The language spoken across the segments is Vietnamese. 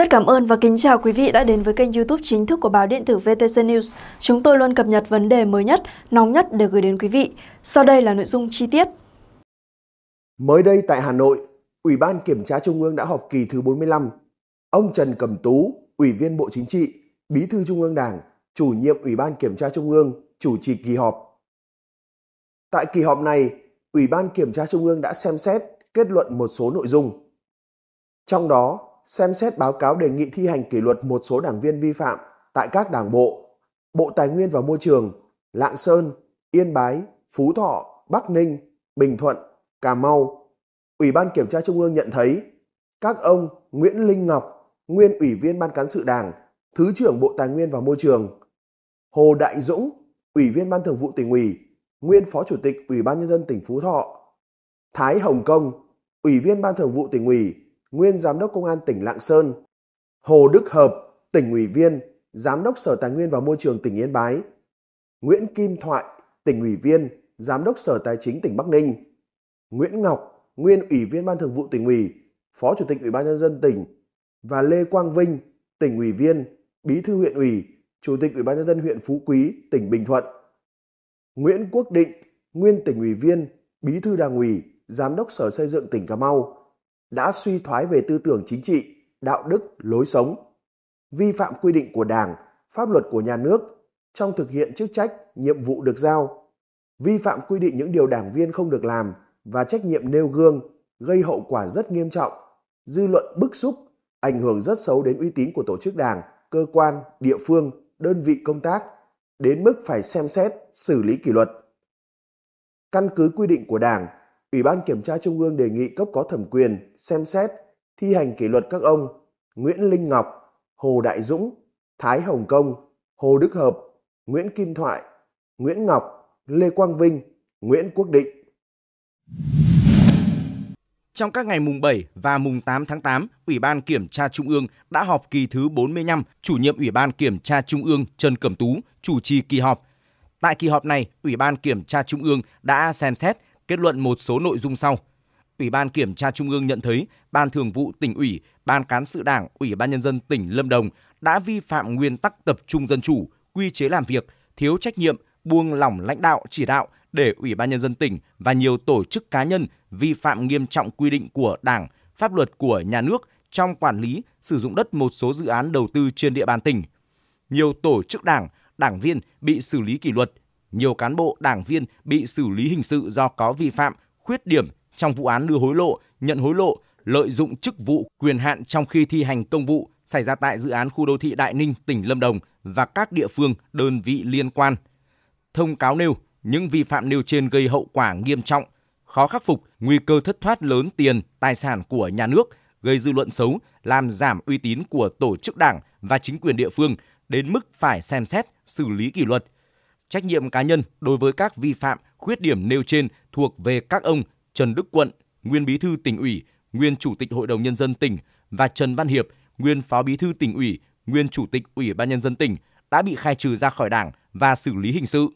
Rất cảm ơn và kính chào quý vị đã đến với kênh youtube chính thức của báo điện tử VTC News. Chúng tôi luôn cập nhật vấn đề mới nhất, nóng nhất để gửi đến quý vị. Sau đây là nội dung chi tiết. Mới đây tại Hà Nội, Ủy ban Kiểm tra Trung ương đã họp kỳ thứ 45. Ông Trần Cẩm Tú, Ủy viên Bộ Chính trị, Bí thư Trung ương Đảng, chủ nhiệm Ủy ban Kiểm tra Trung ương, chủ trì kỳ họp. Tại kỳ họp này, Ủy ban Kiểm tra Trung ương đã xem xét kết luận một số nội dung. Trong đó, xem xét báo cáo đề nghị thi hành kỷ luật một số đảng viên vi phạm tại các đảng bộ, Bộ Tài nguyên và Môi trường, Lạng Sơn, Yên Bái, Phú Thọ, Bắc Ninh, Bình Thuận, Cà Mau. Ủy ban Kiểm tra Trung ương nhận thấy các ông Nguyễn Linh Ngọc, nguyên Ủy viên Ban Cán sự Đảng, Thứ trưởng Bộ Tài nguyên và Môi trường, Hồ Đại Dũng, Ủy viên Ban Thường vụ tỉnh ủy, nguyên Phó Chủ tịch Ủy ban Nhân dân tỉnh Phú Thọ, Thái Hồng Công, Ủy viên Ban Thường vụ tỉnh ủy, nguyên Giám đốc Công an tỉnh Lạng Sơn, Hồ Đức Hợp, tỉnh ủy viên, Giám đốc Sở Tài nguyên và Môi trường tỉnh Yên Bái, Nguyễn Kim Thoại, tỉnh ủy viên, Giám đốc Sở Tài chính tỉnh Bắc Ninh, Nguyễn Ngọc, nguyên ủy viên Ban thường vụ tỉnh ủy, Phó Chủ tịch Ủy ban nhân dân tỉnh và Lê Quang Vinh, tỉnh ủy viên, Bí thư huyện ủy, Chủ tịch Ủy ban nhân dân huyện Phú Quý, tỉnh Bình Thuận. Nguyễn Quốc Định, nguyên tỉnh ủy viên, Bí thư Đảng ủy, Giám đốc Sở Xây dựng tỉnh Cà Mau đã suy thoái về tư tưởng chính trị, đạo đức, lối sống, vi phạm quy định của Đảng, pháp luật của nhà nước trong thực hiện chức trách, nhiệm vụ được giao, vi phạm quy định những điều đảng viên không được làm và trách nhiệm nêu gương gây hậu quả rất nghiêm trọng, dư luận bức xúc, ảnh hưởng rất xấu đến uy tín của tổ chức đảng, cơ quan, địa phương, đơn vị công tác, đến mức phải xem xét, xử lý kỷ luật. Căn cứ quy định của Đảng, Ủy ban Kiểm tra Trung ương đề nghị cấp có thẩm quyền xem xét thi hành kỷ luật các ông Nguyễn Linh Ngọc, Hồ Đại Dũng, Thái Hồng Công, Hồ Đức Hợp, Nguyễn Kim Thoại, Nguyễn Ngọc, Lê Quang Vinh, Nguyễn Quốc Định. Trong các ngày mùng 7 và mùng 8 tháng 8, Ủy ban Kiểm tra Trung ương đã họp kỳ thứ 45, chủ nhiệm Ủy ban Kiểm tra Trung ương Trần Cẩm Tú chủ trì kỳ họp. Tại kỳ họp này, Ủy ban Kiểm tra Trung ương đã xem xét kết luận một số nội dung sau. Ủy ban Kiểm tra Trung ương nhận thấy Ban Thường vụ tỉnh ủy, Ban Cán sự Đảng, Ủy ban Nhân dân tỉnh Lâm Đồng đã vi phạm nguyên tắc tập trung dân chủ, quy chế làm việc, thiếu trách nhiệm, buông lỏng lãnh đạo chỉ đạo để Ủy ban Nhân dân tỉnh và nhiều tổ chức cá nhân vi phạm nghiêm trọng quy định của Đảng, pháp luật của nhà nước trong quản lý, sử dụng đất một số dự án đầu tư trên địa bàn tỉnh. Nhiều tổ chức đảng, đảng viên bị xử lý kỷ luật nhiều cán bộ, đảng viên bị xử lý hình sự do có vi phạm, khuyết điểm trong vụ án đưa hối lộ, nhận hối lộ, lợi dụng chức vụ, quyền hạn trong khi thi hành công vụ xảy ra tại dự án khu đô thị Đại Ninh, tỉnh Lâm Đồng và các địa phương, đơn vị liên quan. Thông cáo nêu, những vi phạm nêu trên gây hậu quả nghiêm trọng, khó khắc phục, nguy cơ thất thoát lớn tiền, tài sản của nhà nước, gây dư luận xấu, làm giảm uy tín của tổ chức đảng và chính quyền địa phương đến mức phải xem xét, xử lý kỷ luật – trách nhiệm cá nhân đối với các vi phạm, khuyết điểm nêu trên thuộc về các ông Trần Đức Quận, nguyên bí thư tỉnh ủy, nguyên chủ tịch Hội đồng nhân dân tỉnh và Trần Văn Hiệp, nguyên phó bí thư tỉnh ủy, nguyên chủ tịch Ủy ban nhân dân tỉnh đã bị khai trừ ra khỏi Đảng và xử lý hình sự.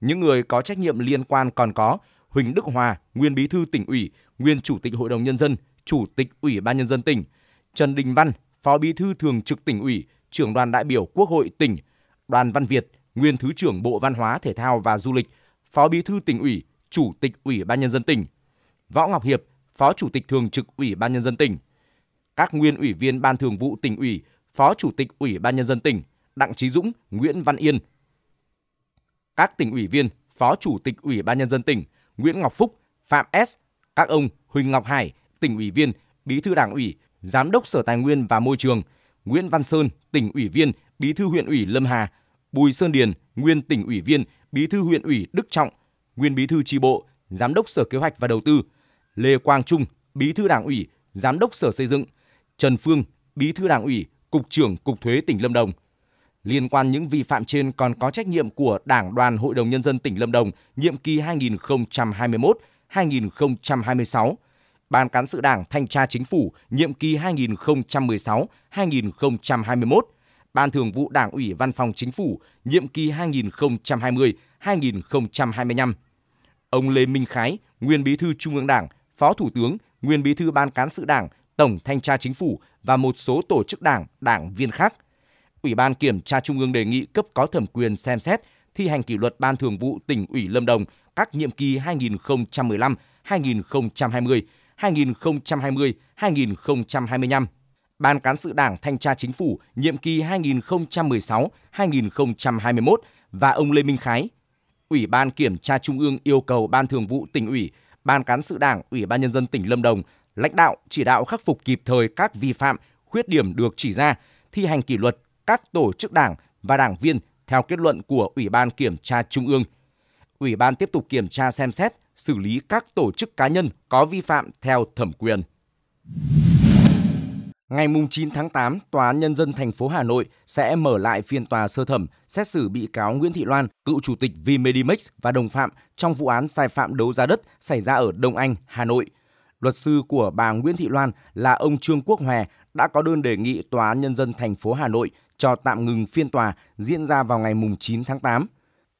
Những người có trách nhiệm liên quan còn có Huỳnh Đức Hòa, nguyên bí thư tỉnh ủy, nguyên chủ tịch Hội đồng nhân dân, chủ tịch Ủy ban nhân dân tỉnh, Trần Đình Văn, phó bí thư thường trực tỉnh ủy, trưởng đoàn đại biểu Quốc hội tỉnh, Đoàn Văn Việt, nguyên Thứ trưởng Bộ Văn hóa, Thể thao và Du lịch, Phó Bí thư tỉnh ủy, Chủ tịch Ủy ban nhân dân tỉnh. Võ Ngọc Hiệp, Phó Chủ tịch Thường trực Ủy ban nhân dân tỉnh. Các nguyên ủy viên Ban Thường vụ tỉnh ủy, Phó Chủ tịch Ủy ban nhân dân tỉnh Đặng Trí Dũng, Nguyễn Văn Yên. Các tỉnh ủy viên, Phó Chủ tịch Ủy ban nhân dân tỉnh Nguyễn Ngọc Phúc, Phạm S, các ông Huỳnh Ngọc Hải, tỉnh ủy viên, Bí thư Đảng ủy, Giám đốc Sở Tài nguyên và Môi trường, Nguyễn Văn Sơn, tỉnh ủy viên, Bí thư huyện ủy Lâm Hà, Bùi Sơn Điền, nguyên tỉnh ủy viên, bí thư huyện ủy Đức Trọng, nguyên bí thư tri bộ, giám đốc Sở Kế hoạch và Đầu tư, Lê Quang Trung, bí thư đảng ủy, giám đốc Sở Xây dựng, Trần Phương, bí thư đảng ủy, cục trưởng Cục Thuế tỉnh Lâm Đồng. Liên quan những vi phạm trên còn có trách nhiệm của Đảng đoàn Hội đồng Nhân dân tỉnh Lâm Đồng nhiệm kỳ 2021-2026, Ban Cán sự Đảng Thanh tra Chính phủ nhiệm kỳ 2016-2021, Ban Thường vụ Đảng ủy Văn phòng Chính phủ nhiệm kỳ 2020-2025. Ông Lê Minh Khái, nguyên Bí thư Trung ương Đảng, Phó Thủ tướng, nguyên Bí thư Ban cán sự Đảng, Tổng thanh tra Chính phủ và một số tổ chức Đảng, đảng viên khác. Ủy ban kiểm tra Trung ương đề nghị cấp có thẩm quyền xem xét thi hành kỷ luật Ban Thường vụ tỉnh ủy Lâm Đồng các nhiệm kỳ 2015, 2020, 2020, 2025 Ban cán sự Đảng Thanh tra Chính phủ nhiệm kỳ 2016-2021 và ông Lê Minh Khái. Ủy ban Kiểm tra Trung ương yêu cầu Ban Thường vụ tỉnh ủy, Ban cán sự Đảng, Ủy ban nhân dân tỉnh Lâm Đồng lãnh đạo chỉ đạo khắc phục kịp thời các vi phạm, khuyết điểm được chỉ ra, thi hành kỷ luật các tổ chức đảng và đảng viên theo kết luận của Ủy ban Kiểm tra Trung ương. Ủy ban tiếp tục kiểm tra xem xét, xử lý các tổ chức cá nhân có vi phạm theo thẩm quyền. Ngày 9 tháng 8, Tòa án Nhân dân thành phố Hà Nội sẽ mở lại phiên tòa sơ thẩm xét xử bị cáo Nguyễn Thị Loan, cựu chủ tịch Vmedimax và đồng phạm trong vụ án sai phạm đấu giá đất xảy ra ở Đông Anh, Hà Nội. Luật sư của bà Nguyễn Thị Loan là ông Trương Quốc Hòa đã có đơn đề nghị Tòa án Nhân dân thành phố Hà Nội cho tạm ngừng phiên tòa diễn ra vào ngày 9 tháng 8.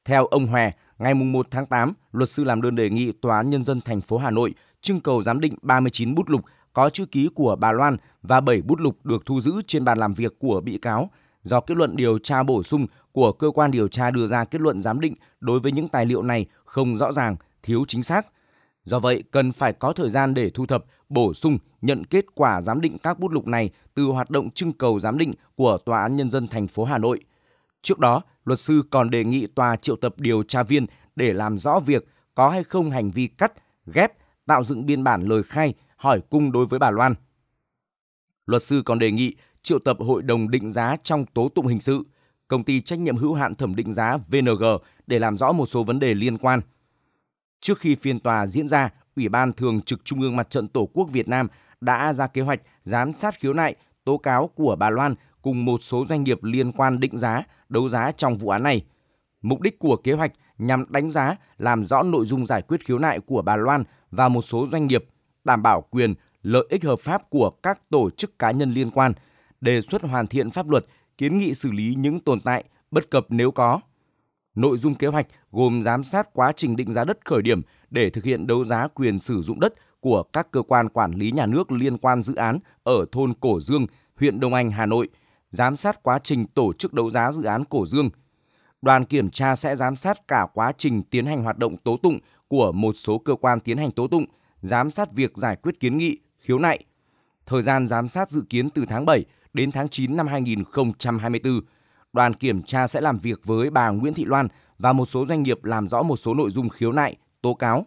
Theo ông Hòa, ngày 1 tháng 8, luật sư làm đơn đề nghị Tòa án Nhân dân thành phố Hà Nội trưng cầu giám định 39 bút lục có chữ ký của bà Loan và 7 bút lục được thu giữ trên bàn làm việc của bị cáo do kết luận điều tra bổ sung của cơ quan điều tra đưa ra kết luận giám định đối với những tài liệu này không rõ ràng, thiếu chính xác. Do vậy, cần phải có thời gian để thu thập, bổ sung, nhận kết quả giám định các bút lục này từ hoạt động trưng cầu giám định của Tòa án Nhân dân thành phố Hà Nội. Trước đó, luật sư còn đề nghị tòa triệu tập điều tra viên để làm rõ việc có hay không hành vi cắt, ghép, tạo dựng biên bản lời khai hỏi cung đối với bà Loan. Luật sư còn đề nghị triệu tập hội đồng định giá trong tố tụng hình sự, công ty trách nhiệm hữu hạn thẩm định giá VNG để làm rõ một số vấn đề liên quan. Trước khi phiên tòa diễn ra, Ủy ban Thường trực Trung ương Mặt trận Tổ quốc Việt Nam đã ra kế hoạch giám sát khiếu nại, tố cáo của bà Loan cùng một số doanh nghiệp liên quan định giá, đấu giá trong vụ án này. Mục đích của kế hoạch nhằm đánh giá, làm rõ nội dung giải quyết khiếu nại của bà Loan và một số doanh nghiệp đảm bảo quyền, lợi ích hợp pháp của các tổ chức cá nhân liên quan, đề xuất hoàn thiện pháp luật, kiến nghị xử lý những tồn tại, bất cập nếu có. Nội dung kế hoạch gồm giám sát quá trình định giá đất khởi điểm để thực hiện đấu giá quyền sử dụng đất của các cơ quan quản lý nhà nước liên quan dự án ở thôn Cổ Dương, huyện Đông Anh, Hà Nội, giám sát quá trình tổ chức đấu giá dự án Cổ Dương. Đoàn kiểm tra sẽ giám sát cả quá trình tiến hành hoạt động tố tụng của một số cơ quan tiến hành tố tụng giám sát việc giải quyết kiến nghị, khiếu nại. Thời gian giám sát dự kiến từ tháng 7 đến tháng 9 năm 2024. Đoàn kiểm tra sẽ làm việc với bà Nguyễn Thị Loan và một số doanh nghiệp làm rõ một số nội dung khiếu nại, tố cáo.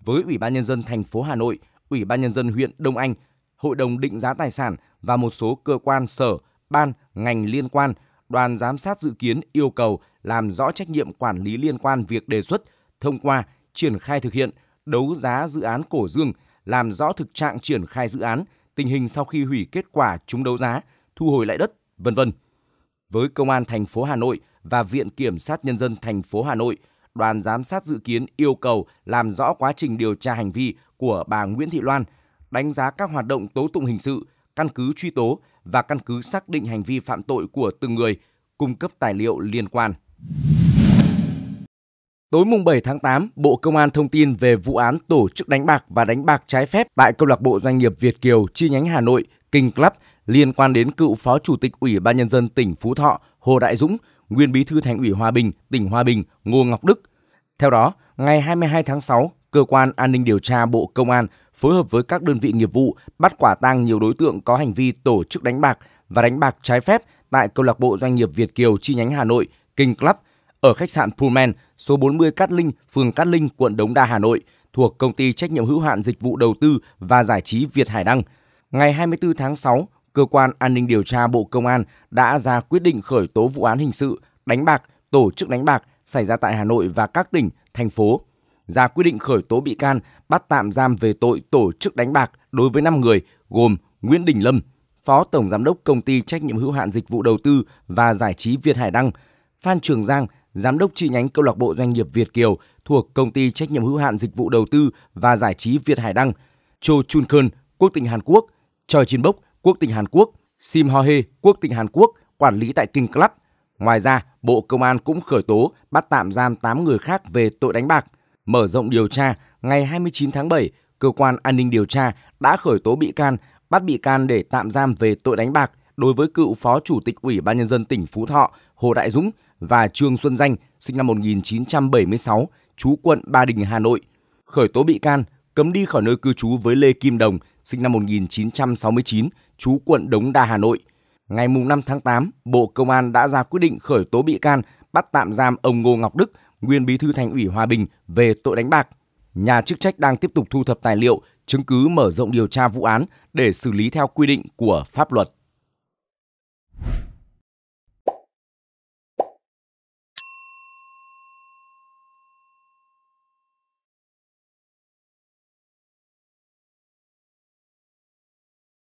Với Ủy ban nhân dân thành phố Hà Nội, Ủy ban nhân dân huyện Đông Anh, Hội đồng định giá tài sản và một số cơ quan sở, ban, ngành liên quan, đoàn giám sát dự kiến yêu cầu làm rõ trách nhiệm quản lý liên quan việc đề xuất, thông qua, triển khai thực hiện – đấu giá dự án Cổ Dương, làm rõ thực trạng triển khai dự án, tình hình sau khi hủy kết quả trúng đấu giá, thu hồi lại đất, vân vân. Với Công an thành phố Hà Nội và Viện Kiểm sát Nhân dân thành phố Hà Nội, đoàn giám sát dự kiến yêu cầu làm rõ quá trình điều tra hành vi của bà Nguyễn Thị Loan, đánh giá các hoạt động tố tụng hình sự, căn cứ truy tố và căn cứ xác định hành vi phạm tội của từng người, cung cấp tài liệu liên quan. Tối mùng 7 tháng 8, Bộ Công an thông tin về vụ án tổ chức đánh bạc và đánh bạc trái phép tại câu lạc bộ doanh nghiệp Việt Kiều chi nhánh Hà Nội, King Club liên quan đến cựu Phó Chủ tịch Ủy ban nhân dân tỉnh Phú Thọ Hồ Đại Dũng, nguyên Bí thư Thành ủy Hòa Bình, tỉnh Hòa Bình Ngô Ngọc Đức. Theo đó, ngày 22 tháng 6, cơ quan an ninh điều tra Bộ Công an phối hợp với các đơn vị nghiệp vụ bắt quả tang nhiều đối tượng có hành vi tổ chức đánh bạc và đánh bạc trái phép tại câu lạc bộ doanh nghiệp Việt Kiều chi nhánh Hà Nội, King Club ở khách sạn Pullman, số 40 Cát Linh, phường Cát Linh, quận Đống Đa, Hà Nội, thuộc công ty trách nhiệm hữu hạn dịch vụ đầu tư và giải trí Việt Hải Đăng. Ngày 24 tháng 6, cơ quan an ninh điều tra Bộ Công an đã ra quyết định khởi tố vụ án hình sự đánh bạc, tổ chức đánh bạc xảy ra tại Hà Nội và các tỉnh, thành phố. Ra quyết định khởi tố bị can, bắt tạm giam về tội tổ chức đánh bạc đối với 5 người gồm Nguyễn Đình Lâm, Phó Tổng Giám đốc Công ty Trách nhiệm hữu hạn Dịch vụ Đầu tư và Giải trí Việt Hải Đăng, Phan Trường Giang, giám đốc chi nhánh câu lạc bộ doanh nghiệp Việt Kiều thuộc công ty trách nhiệm hữu hạn dịch vụ đầu tư và giải trí Việt Hải Đăng, Cho Chun Kun, quốc tịch Hàn Quốc, Choi Jin Bok, quốc tịch Hàn Quốc, Sim Ho Hee, quốc tịch Hàn Quốc, quản lý tại King Club. Ngoài ra, Bộ Công an cũng khởi tố bắt tạm giam 8 người khác về tội đánh bạc. Mở rộng điều tra, ngày 29 tháng 7, cơ quan an ninh điều tra đã khởi tố bị can, bắt bị can để tạm giam về tội đánh bạc – đối với cựu Phó Chủ tịch Ủy ban Nhân dân tỉnh Phú Thọ Hồ Đại Dũng và Trương Xuân Danh, sinh năm 1976, trú quận Ba Đình, Hà Nội, khởi tố bị can, cấm đi khỏi nơi cư trú với Lê Kim Đồng, sinh năm 1969, trú quận Đống Đa, Hà Nội. Ngày 5 tháng 8, Bộ Công an đã ra quyết định khởi tố bị can, bắt tạm giam ông Ngô Ngọc Đức, nguyên bí thư thành ủy Hòa Bình về tội đánh bạc. Nhà chức trách đang tiếp tục thu thập tài liệu, chứng cứ mở rộng điều tra vụ án để xử lý theo quy định của pháp luật.